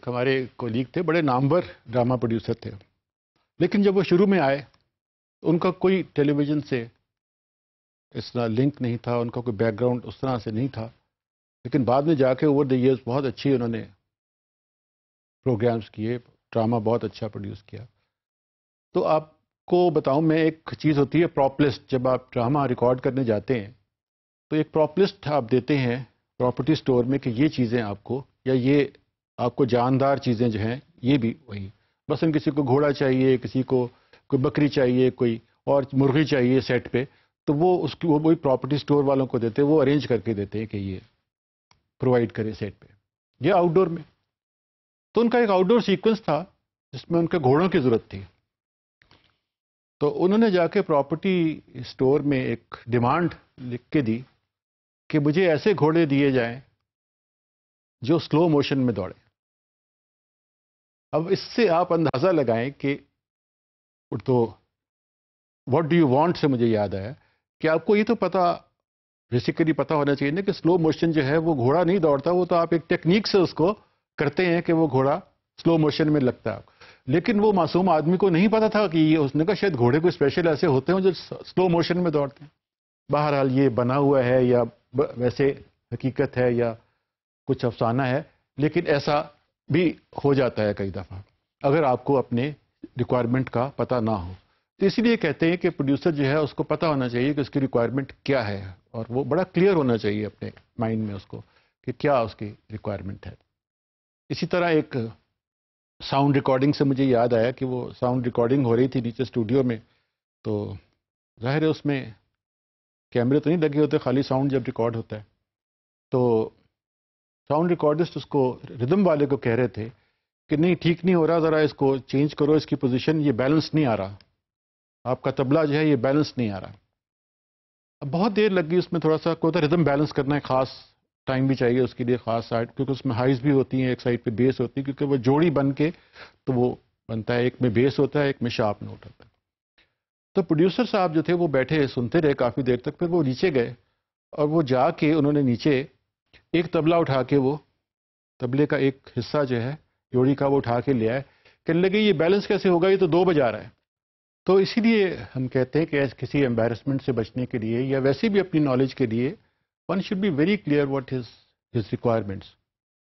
एक हमारे कोलीग थे बड़े नामवर ड्रामा प्रोड्यूसर थे लेकिन जब वो शुरू में आए तो उनका कोई टेलीविज़न से इस तरह लिंक नहीं था उनका कोई बैकग्राउंड उस तरह से नहीं था लेकिन बाद में जाके ओवर द ईयर्स बहुत अच्छी उन्होंने प्रोग्राम्स किए ड्रामा बहुत अच्छा प्रोड्यूस किया तो आपको बताऊं मैं एक चीज़ होती है प्रॉपलिस्ट जब आप ड्रामा रिकॉर्ड करने जाते हैं तो एक प्रॉपलिस्ट आप देते हैं प्रॉपर्टी स्टोर में कि ये चीज़ें आपको या ये आपको जानदार चीज़ें जो हैं ये भी वही बस बसम किसी को घोड़ा चाहिए किसी को कोई बकरी चाहिए कोई और मुर्गी चाहिए सेट पे तो वो उसकी वो वही प्रॉपर्टी स्टोर वालों को देते हैं वो अरेंज करके देते हैं कि ये प्रोवाइड करें सेट पे ये आउटडोर में तो उनका एक आउटडोर सीक्वेंस था जिसमें उनके घोड़ों की ज़रूरत थी तो उन्होंने जाके प्रॉपर्टी स्टोर में एक डिमांड लिख के दी कि मुझे ऐसे घोड़े दिए जाएं जो स्लो मोशन में दौड़े अब इससे आप अंदाज़ा लगाएं कि तो what do you want say मुझे याद आया कि आपको ये तो पता बेसिकली पता होना चाहिए ना कि स्लो मोशन जो है वो घोड़ा नहीं दौड़ता वो तो आप एक टेक्निक से उसको करते हैं कि वो घोड़ा स्लो मोशन में लगता है लेकिन वो मासूम आदमी को नहीं पता था कि ये उसने कहा शायद घोड़े को स्पेशल ऐसे होते हैं जो स्लो मोशन में दौड़ते हैं बहरहाल ये बना हुआ है या वैसे हकीकत है या कुछ अफसाना है लेकिन ऐसा भी हो जाता है कई दफ़ा अगर आपको अपने रिक्वायरमेंट का पता ना हो तो इसलिए कहते हैं कि प्रोड्यूसर जो है उसको पता होना चाहिए कि उसकी रिक्वायरमेंट क्या है और वो बड़ा क्लियर होना चाहिए अपने माइंड में उसको कि क्या उसकी रिक्वायरमेंट है इसी तरह एक साउंड रिकॉर्डिंग से मुझे याद आया कि वो साउंड रिकॉर्डिंग हो रही थी नीचे स्टूडियो में तो जाहिर है उसमें कैमरे तो नहीं लगे होते खाली साउंड जब रिकॉर्ड होता है तो साउंड रिकॉर्डिस्ट उसको रिदम वाले को कह रहे थे कि नहीं ठीक नहीं हो रहा ज़रा इसको चेंज करो इसकी पोजीशन ये बैलेंस नहीं आ रहा आपका तबला जो है ये बैलेंस नहीं आ रहा अब बहुत देर लगी उसमें थोड़ा सा कोई रिदम तो बैलेंस करना है ख़ास टाइम भी चाहिए उसके लिए ख़ास साइड क्योंकि उसमें हाइज भी होती हैं एक साइड पे बेस होती है क्योंकि वो जोड़ी बन के तो वो बनता है एक में बेस होता है एक में शार्प नोट होता है तो प्रोड्यूसर साहब जो थे वो बैठे सुनते रहे काफ़ी देर तक फिर वो नीचे गए और वो जाके उन्होंने नीचे एक तबला उठा के वो तबले का एक हिस्सा जो है जोड़ी का वो उठा के ले आए कहने लगे ये बैलेंस कैसे होगा ये तो दो बजा रहा है तो इसीलिए हम कहते हैं कि किसी एम्बेरसमेंट से बचने के लिए या वैसे भी अपनी नॉलेज के लिए one should be very clear what is his requirements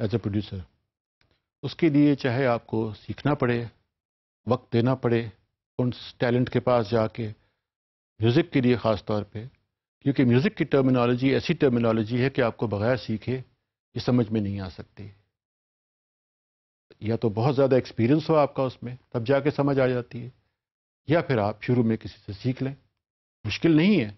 as a producer उसके लिए चाहे आपको सीखना पड़े वक्त देना पड़े उन टैलेंट के पास जाके म्यूज़िक के लिए ख़ास तौर पर क्योंकि म्यूज़िक की टर्मिनोलॉजी ऐसी टर्मिनोलॉजी है कि आपको बगैर सीखे ये समझ में नहीं आ सकती या तो बहुत ज़्यादा एक्सपीरियंस हो आपका उसमें तब जाके समझ आ जाती है या फिर आप शुरू में किसी से सीख लें मुश्किल नहीं है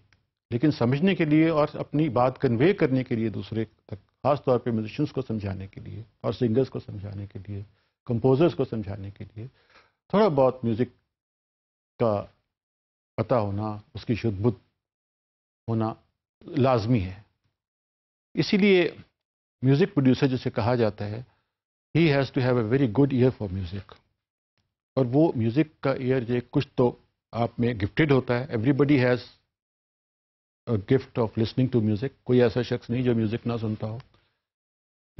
लेकिन समझने के लिए और अपनी बात कन्वे करने के लिए दूसरे तक खासतौर पर म्यूजिशंस को समझाने के लिए और सिंगर्स को समझाने के लिए कंपोजर्स को समझाने के लिए थोड़ा बहुत म्यूज़िक का पता होना उसकी शुद्ध बुद्ध होना लाजमी है इसीलिए म्यूज़िक प्रोड्यूसर जिसे कहा जाता है he has to have a very good ear for music और वो म्यूज़िक का ईयर जो कुछ तो आप में गिफ्टेड होता है everybody has a gift of listening to music कोई ऐसा शख्स नहीं जो म्यूज़िक ना सुनता हो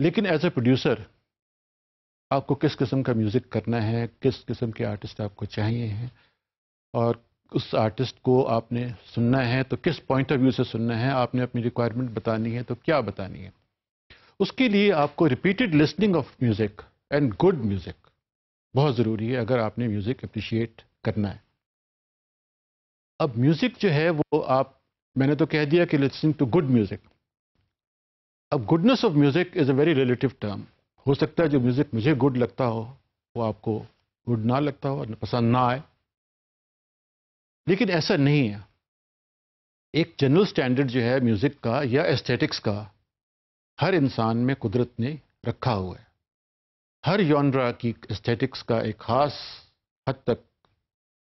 लेकिन एज ए प्रोड्यूसर आपको किस किस्म का म्यूज़िक करना है किस किस्म के आर्टिस्ट आपको चाहिए हैं और उस आर्टिस्ट को आपने सुनना है तो किस पॉइंट ऑफ व्यू से सुनना है आपने अपनी रिक्वायरमेंट बतानी है तो क्या बतानी है उसके लिए आपको repeated listening of music and good music बहुत ज़रूरी है अगर आपने म्यूज़िक अप्रिशिएट करना है अब म्यूज़िक जो है वो आप मैंने तो कह दिया कि लिसनिंग टू गुड म्यूज़िक अब goodness of music is a very relative term हो सकता है जो म्यूज़िक मुझे गुड लगता हो वो आपको गुड ना लगता हो पसंद ना आए लेकिन ऐसा नहीं है एक जनरल स्टैंडर्ड जो है म्यूज़िक का या एस्थेटिक्स का हर इंसान में कुदरत ने रखा हुआ है हर योनरा की एस्थेटिक्स का एक ख़ास हद तक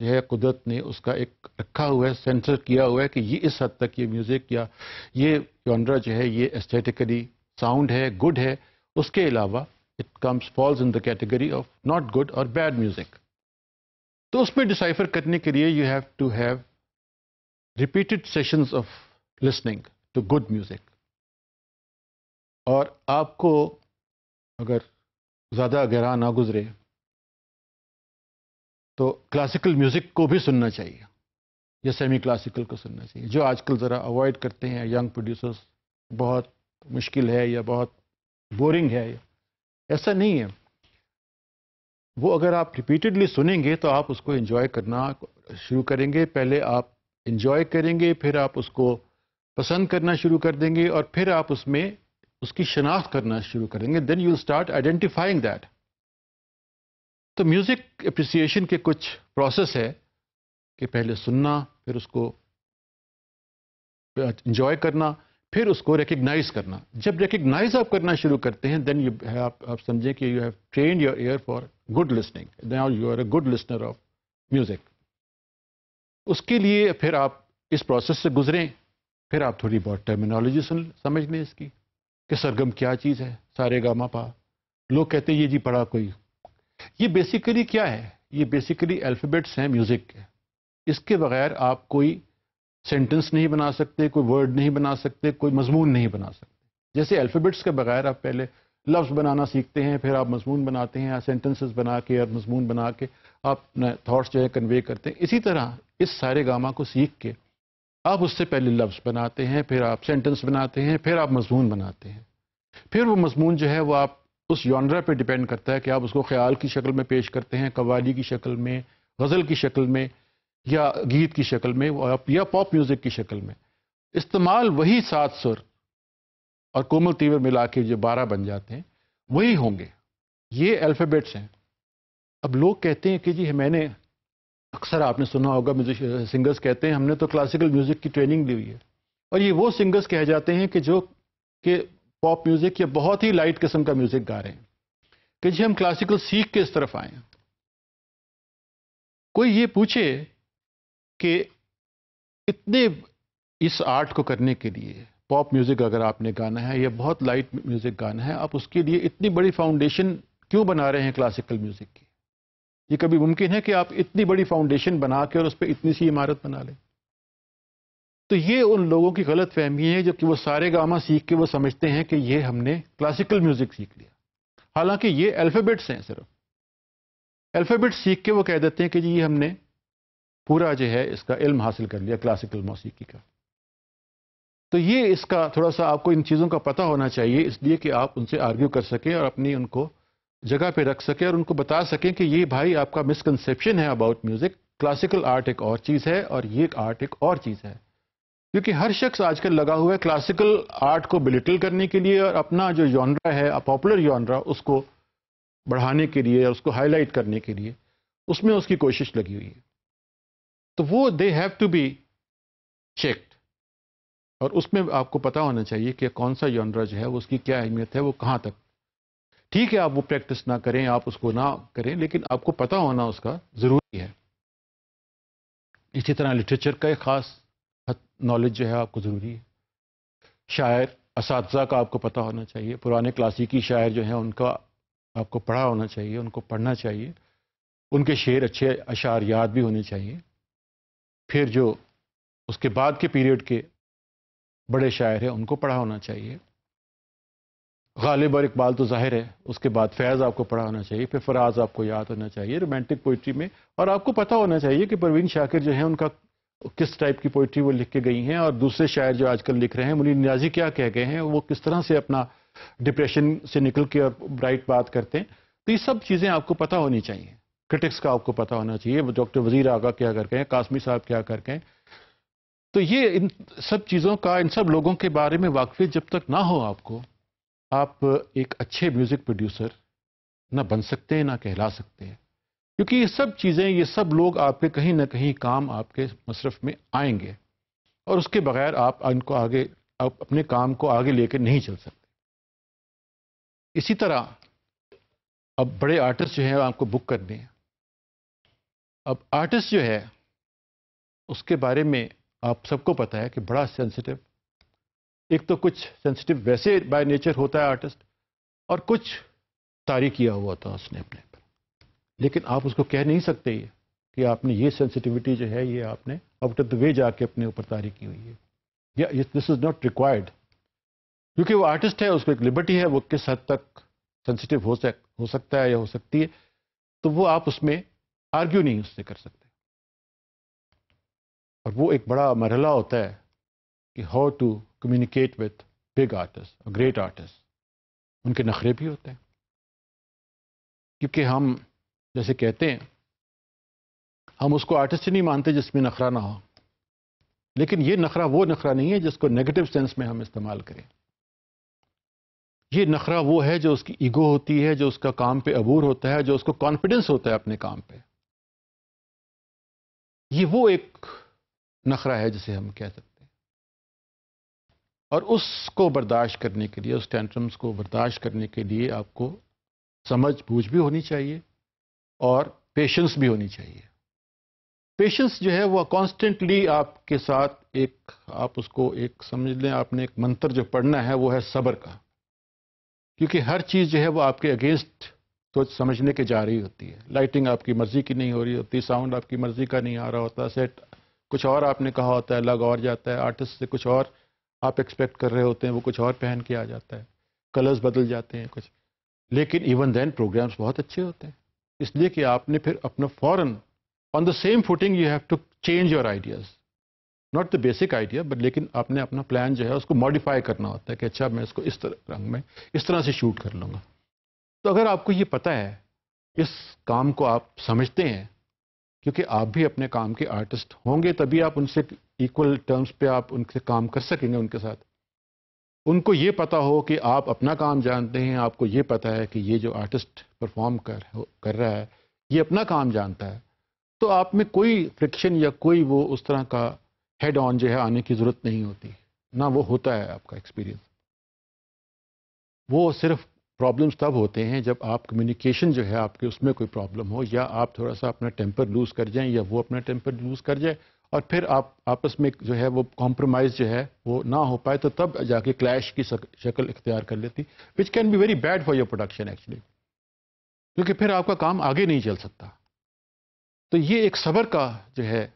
जो है कुदरत ने उसका एक रखा हुआ है सेंसर किया हुआ है कि ये इस हद तक ये म्यूज़िक या ये योनरा जो है ये एस्थेटिकली साउंड है गुड है उसके अलावा it comes falls in the category of not good और बैड म्यूज़िक तो उसमें डिसाइफर करने के लिए you have to have repeated sessions of listening to good music और आपको अगर ज़्यादा गहरा ना गुजरे तो क्लासिकल म्यूज़िक को भी सुनना चाहिए या सेमी क्लासिकल को सुनना चाहिए जो आजकल ज़रा अवॉइड करते हैं यंग प्रोड्यूसर्स बहुत मुश्किल है या बहुत बोरिंग है ऐसा नहीं है वो अगर आप रिपीटेडली सुनेंगे तो आप उसको इन्जॉय करना शुरू करेंगे पहले आप इन्जॉय करेंगे फिर आप उसको पसंद करना शुरू कर देंगे और फिर आप उसमें उसकी शनाख्त करना शुरू करेंगे then you start identifying that तो म्यूज़िक अप्रिसिएशन के कुछ प्रोसेस है कि पहले सुनना फिर उसको इन्जॉय करना फिर उसको रिकग्नाइज करना जब रिकग्नाइज आप करना शुरू करते हैं देन यू आप, आप समझें कि you have train your ear for good listening you are a good listener of music उसके लिए फिर आप इस प्रोसेस से गुजरें फिर आप थोड़ी बहुत टर्मिनोलॉजी सुन समझ लें इसकी कि सरगम क्या चीज़ है सारे गामा पा लोग कहते हैं ये जी पढ़ा कोई ये बेसिकली क्या है ये बेसिकली अल्फ़ाबेट्स हैं म्यूज़िक के इसके बगैर आप कोई सेंटेंस नहीं बना सकते कोई वर्ड नहीं बना सकते कोई मजमून नहीं बना सकते जैसे अल्फ़ाबेट्स के बगैर आप पहले लफ्ज़ बनाना सीखते हैं फिर आप मजमून बनाते हैं सेंटेंसेस बना के और मजमून बना के आप थाट्स जो है कन्वे करते हैं इसी तरह इस सारे गामा को सीख के आप उससे पहले लफ्ज़ बनाते हैं फिर आप सेंटेंस बनाते हैं फिर आप मजमून बनाते हैं फिर वो मजमून जो है वो आप उस जॉनरा पे डिपेंड करता है कि आप उसको ख्याल की शक्ल में पेश करते हैं कवाली की शक्ल में गज़ल की शक्ल में या गीत की शक्ल में या पॉप म्यूजिक की शक्ल में इस्तेमाल वही सात सुर और कोमल तीव्र मिला के जो बारह बन जाते हैं वही होंगे ये अल्फ़ाबेट्स हैं अब लोग कहते हैं कि जी मैंने अक्सर आपने सुना होगा म्यूजिक सिंगर्स कहते हैं हमने तो क्लासिकल म्यूजिक की ट्रेनिंग ली हुई है और ये वो सिंगर्स कहे जाते हैं कि जो कि पॉप म्यूजिक या बहुत ही लाइट किस्म का म्यूजिक गा रहे हैं कि जी हम क्लासिकल सीख के इस तरफ आए कोई ये पूछे कि इतने इस आर्ट को करने के लिए पॉप म्यूज़िक अगर आपने गाना है या बहुत लाइट म्यूज़िक गाना है आप उसके लिए इतनी बड़ी फाउंडेशन क्यों बना रहे हैं क्लासिकल म्यूज़िक की ये कभी मुमकिन है कि आप इतनी बड़ी फाउंडेशन बना के और उस पर इतनी सी इमारत बना लें तो ये उन लोगों की गलत फहमी है जबकि वो सारे गामा सीख के वो समझते हैं कि ये हमने क्लासिकल म्यूज़िक सीख लिया हालांकि ये अल्फ़ाबेट्स हैं सिर्फ अल्फेबेट्स सीख के वो कह देते हैं कि जी ये हमने पूरा जो है इसका इल्म हासिल कर लिया क्लासिकल मौसीकी का तो ये इसका थोड़ा सा आपको इन चीज़ों का पता होना चाहिए इसलिए कि आप उनसे आर्ग्यू कर सकें और अपनी उनको जगह पे रख सकें और उनको बता सकें कि ये भाई आपका मिसकनसेप्शन है अबाउट म्यूज़िक क्लासिकल आर्ट एक और चीज़ है और ये आर्ट एक और चीज़ है क्योंकि हर शख्स आजकल लगा हुआ है क्लासिकल आर्ट को बिलिटल करने के लिए और अपना जो यौनरा है पॉपुलर यौनरा उसको बढ़ाने के लिए और उसको हाईलाइट करने के लिए उसमें उसकी कोशिश लगी हुई है तो वो they have to be checked और उसमें आपको पता होना चाहिए कि कौन सा यॉनरा जो है उसकी क्या अहमियत है वो कहाँ तक ठीक है आप वो प्रैक्टिस ना करें आप उसको ना करें लेकिन आपको पता होना उसका ज़रूरी है इसी तरह लिटरेचर का एक ख़ास नॉलेज जो है आपको ज़रूरी है शायर इस का आपको पता होना चाहिए पुराने क्लासिकी शायर जो हैं उनका आपको पढ़ा होना चाहिए उनको पढ़ना चाहिए उनके शेर अच्छे अशार याद भी होने चाहिए फिर जो उसके बाद के पीरियड के बड़े शायर हैं उनको पढ़ा होना चाहिए गालिब और इकबाल तो जाहिर है उसके बाद फैज़ आपको पढ़ा होना चाहिए फिर फराज आपको याद होना चाहिए रोमांटिक पोइट्री में और आपको पता होना चाहिए कि परवीन शाकिर जो है उनका किस टाइप की पोइट्री वो लिख के गई हैं और दूसरे शायर जो आजकल लिख रहे हैं मुनी न्याजी क्या कह गए हैं वो किस तरह से अपना डिप्रेशन से निकल के और ब्राइट बात करते हैं तो ये सब चीज़ें आपको पता होनी चाहिए क्रिटिक्स का आपको पता होना चाहिए डॉक्टर वजीर आगा क्या करके हैं कासमी साहब क्या करके हैं तो ये इन सब चीज़ों का इन सब लोगों के बारे में वाकफियत जब तक ना हो आपको आप एक अच्छे म्यूज़िक प्रोड्यूसर ना बन सकते हैं ना कहला सकते हैं क्योंकि ये सब चीज़ें ये सब लोग आपके कहीं ना कहीं काम आपके मशरफ में आएंगे और उसके बगैर आप इनको आगे आप अपने काम को आगे लेकर नहीं चल सकते इसी तरह अब बड़े आर्टिस्ट जो हैं आपको बुक करने हैं अब आर्टिस्ट जो है उसके बारे में आप सबको पता है कि बड़ा सेंसिटिव एक तो कुछ सेंसिटिव वैसे बाय नेचर होता है आर्टिस्ट और कुछ तारी किया हुआ था उसने अपने पर लेकिन आप उसको कह नहीं सकते ये कि आपने ये सेंसिटिविटी जो है ये आपने आउट ऑफ द वे जाके अपने ऊपर तारी की हुई है या दिस इज नॉट रिक्वायर्ड क्योंकि वो आर्टिस्ट है उसको एक लिबर्टी है वो किस हद तक सेंसिटिव हो सक हो सकता है या हो सकती है तो वो आप उसमें आर्ग्यू नहीं उससे कर सकते और वो एक बड़ा मरहला होता है कि how to communicate with big artist और ग्रेट आर्टिस्ट उनके नखरे भी होते हैं क्योंकि हम जैसे कहते हैं हम उसको आर्टिस्ट नहीं मानते जिसमें नखरा ना हो लेकिन ये नखरा वो नखरा नहीं है जिसको नेगेटिव सेंस में हम इस्तेमाल करें ये नखरा वो है जो उसकी ईगो होती है जो उसका काम पे अबूर होता है जो उसको कॉन्फिडेंस होता है अपने काम पे ये वो एक नखरा है जिसे हम कह सकते हैं और उसको बर्दाश्त करने के लिए उस टेंट्रम्स को बर्दाश्त करने के लिए आपको समझ बूझ भी होनी चाहिए और पेशेंस भी होनी चाहिए पेशेंस जो है वह कॉन्स्टेंटली आपके साथ एक आप उसको एक समझ लें आपने एक मंत्र जो पढ़ना है वो है सब्र का क्योंकि हर चीज़ जो है वो आपके अगेंस्ट तो समझने के जा रही होती है लाइटिंग आपकी मर्ज़ी की नहीं हो रही होती साउंड आपकी मर्ज़ी का नहीं आ रहा होता सेट कुछ और आपने कहा होता है अलग और जाता है आर्टिस्ट से कुछ और आप एक्सपेक्ट कर रहे होते हैं वो कुछ और पहन के आ जाता है कलर्स बदल जाते हैं कुछ लेकिन इवन देन प्रोग्राम्स बहुत अच्छे होते हैं इसलिए कि आपने फिर अपना फ़ौरन on the same footing you have to change your ideas not the basic idea but लेकिन आपने अपना प्लान जो है उसको मॉडिफाई करना होता है कि अच्छा मैं इसको इस तरह रंग में इस तरह से शूट कर लूँगा तो अगर आपको ये पता है इस काम को आप समझते हैं क्योंकि आप भी अपने काम के आर्टिस्ट होंगे तभी आप उनसे इक्वल टर्म्स पे आप उनसे काम कर सकेंगे उनके साथ उनको ये पता हो कि आप अपना काम जानते हैं आपको ये पता है कि ये जो आर्टिस्ट परफॉर्म कर कर रहा है ये अपना काम जानता है तो आप में कोई फ्रिक्शन या कोई वो उस तरह का हेड ऑन जो है आने की ज़रूरत नहीं होती ना वो होता है आपका एक्सपीरियंस वो सिर्फ प्रॉब्लम्स तब होते हैं जब आप कम्युनिकेशन जो है आपके उसमें कोई प्रॉब्लम हो या आप थोड़ा सा अपना टेम्पर लूज कर जाएं या वो अपना टेम्पर लूज कर जाए और फिर आप आपस में जो है वो कॉम्प्रोमाइज जो है वो ना हो पाए तो तब जाके क्लैश की शक्ल इख्तियार कर लेती which can be very bad for your production actually क्योंकि फिर आपका काम आगे नहीं चल सकता तो ये एक सबर का जो है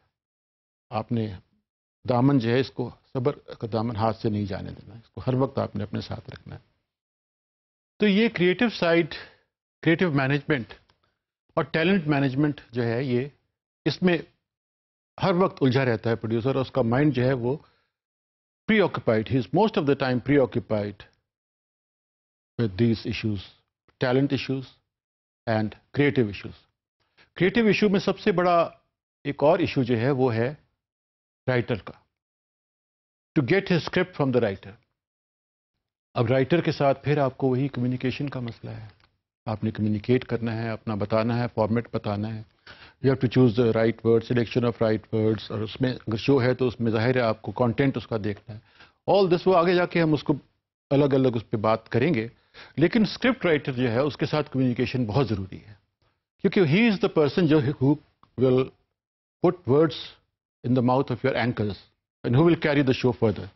आपने दामन जो है इसको सबर का दामन हाथ से नहीं जाने देना इसको हर वक्त आपने अपने साथ रखना है तो ये क्रिएटिव साइड क्रिएटिव मैनेजमेंट और टैलेंट मैनेजमेंट जो है ये इसमें हर वक्त उलझा रहता है प्रोड्यूसर और उसका माइंड जो है वो preoccupied he is most of the time preoccupied with these issues talent issues and creative issues creative issue में सबसे बड़ा एक और इशू जो है वो है राइटर का to get his script from the writer अब राइटर के साथ फिर आपको वही कम्युनिकेशन का मसला है आपने कम्युनिकेट करना है अपना बताना है फॉर्मेट बताना है you have to choose the right word selection of right words और उसमें अगर शो है तो उसमें जाहिर है आपको कॉन्टेंट उसका देखना है ऑल दिस वो आगे जाके हम उसको अलग अलग उस पर बात करेंगे लेकिन स्क्रिप्ट राइटर जो है उसके साथ कम्युनिकेशन बहुत ज़रूरी है क्योंकि ही इज़ द पर्सन जो who will put words in the mouth of your anchors and who will carry the show further